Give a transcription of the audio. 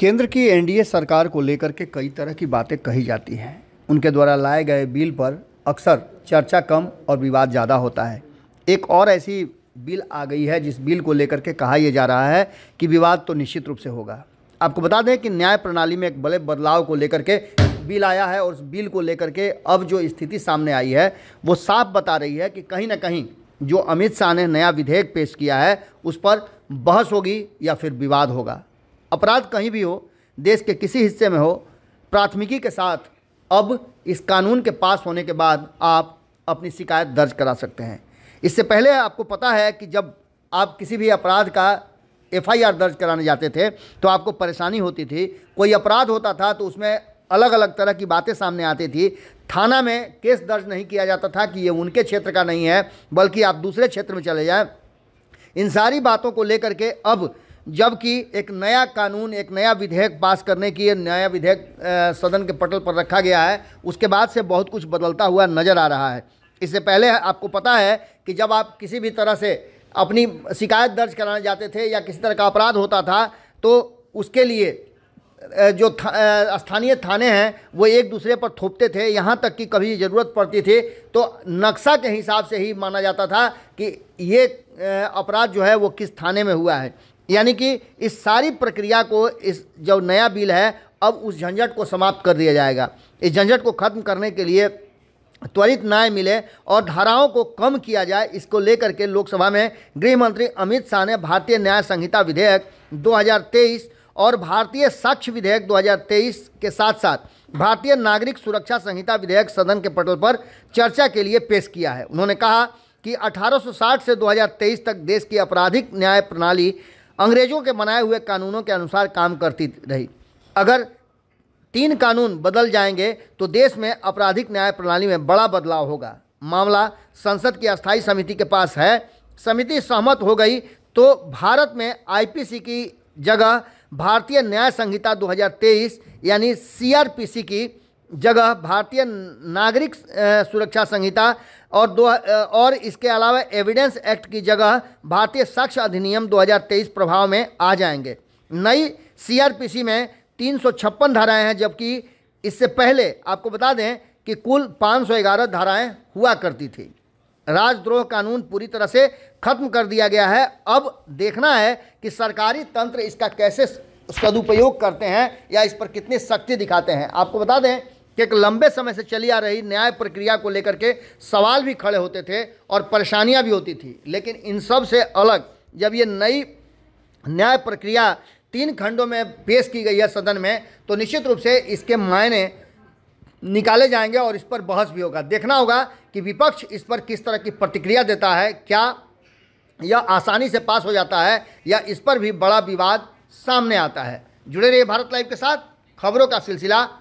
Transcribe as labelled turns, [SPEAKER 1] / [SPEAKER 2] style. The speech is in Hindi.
[SPEAKER 1] केंद्र की एनडीए सरकार को लेकर के कई तरह की बातें कही जाती हैं उनके द्वारा लाए गए बिल पर अक्सर चर्चा कम और विवाद ज़्यादा होता है एक और ऐसी बिल आ गई है जिस बिल को लेकर के कहा यह जा रहा है कि विवाद तो निश्चित रूप से होगा आपको बता दें कि न्याय प्रणाली में एक बड़े बदलाव को लेकर के बिल आया है और उस बिल को लेकर के अब जो स्थिति सामने आई है वो साफ बता रही है कि कहीं ना कहीं जो अमित शाह ने नया विधेयक पेश किया है उस पर बहस होगी या फिर विवाद होगा अपराध कहीं भी हो देश के किसी हिस्से में हो प्राथमिकी के साथ अब इस कानून के पास होने के बाद आप अपनी शिकायत दर्ज करा सकते हैं इससे पहले आपको पता है कि जब आप किसी भी अपराध का एफआईआर दर्ज कराने जाते थे तो आपको परेशानी होती थी कोई अपराध होता था तो उसमें अलग अलग तरह की बातें सामने आती थी थाना में केस दर्ज नहीं किया जाता था कि ये उनके क्षेत्र का नहीं है बल्कि आप दूसरे क्षेत्र में चले जाएँ इन सारी बातों को लेकर के अब जबकि एक नया कानून एक नया विधेयक पास करने की नया विधेयक सदन के पटल पर रखा गया है उसके बाद से बहुत कुछ बदलता हुआ नज़र आ रहा है इससे पहले आपको पता है कि जब आप किसी भी तरह से अपनी शिकायत दर्ज कराने जाते थे या किसी तरह का अपराध होता था तो उसके लिए जो था, स्थानीय थाने हैं वो एक दूसरे पर थोपते थे यहाँ तक कि कभी ज़रूरत पड़ती थी तो नक्शा के हिसाब से ही माना जाता था कि ये अपराध जो है वो किस थाने में हुआ है यानी कि इस सारी प्रक्रिया को इस जो नया बिल है अब उस झंझट को समाप्त कर दिया जाएगा इस झंझट को खत्म करने के लिए त्वरित न्याय मिले और धाराओं को कम किया जाए इसको लेकर के लोकसभा में गृह मंत्री अमित शाह ने भारतीय न्याय संहिता विधेयक 2023 और भारतीय साक्ष्य विधेयक 2023 के साथ साथ भारतीय नागरिक सुरक्षा संहिता विधेयक सदन के पटल पर चर्चा के लिए पेश किया है उन्होंने कहा कि 1860 से 2023 तक देश की आपराधिक न्याय प्रणाली अंग्रेज़ों के बनाए हुए कानूनों के अनुसार काम करती रही अगर तीन कानून बदल जाएंगे तो देश में आपराधिक न्याय प्रणाली में बड़ा बदलाव होगा मामला संसद की अस्थायी समिति के पास है समिति सहमत हो गई तो भारत में आईपीसी की जगह भारतीय न्याय संहिता 2023 यानी सीआरपीसी की जगह भारतीय नागरिक सुरक्षा संहिता और दो और इसके अलावा एविडेंस एक्ट की जगह भारतीय साक्ष्य अधिनियम 2023 प्रभाव में आ जाएंगे नई सीआरपीसी में तीन धाराएं हैं जबकि इससे पहले आपको बता दें कि कुल 511 धाराएं हुआ करती थी राजद्रोह कानून पूरी तरह से खत्म कर दिया गया है अब देखना है कि सरकारी तंत्र इसका कैसे सदुपयोग करते हैं या इस पर कितनी सख्ती दिखाते हैं आपको बता दें कि एक लंबे समय से चली आ रही न्याय प्रक्रिया को लेकर के सवाल भी खड़े होते थे और परेशानियां भी होती थी लेकिन इन सब से अलग जब ये नई न्याय प्रक्रिया तीन खंडों में पेश की गई है सदन में तो निश्चित रूप से इसके मायने निकाले जाएंगे और इस पर बहस भी होगा देखना होगा कि विपक्ष इस पर किस तरह की प्रतिक्रिया देता है क्या यह आसानी से पास हो जाता है या इस पर भी बड़ा विवाद सामने आता है जुड़े रहिए भारत लाइव के साथ खबरों का सिलसिला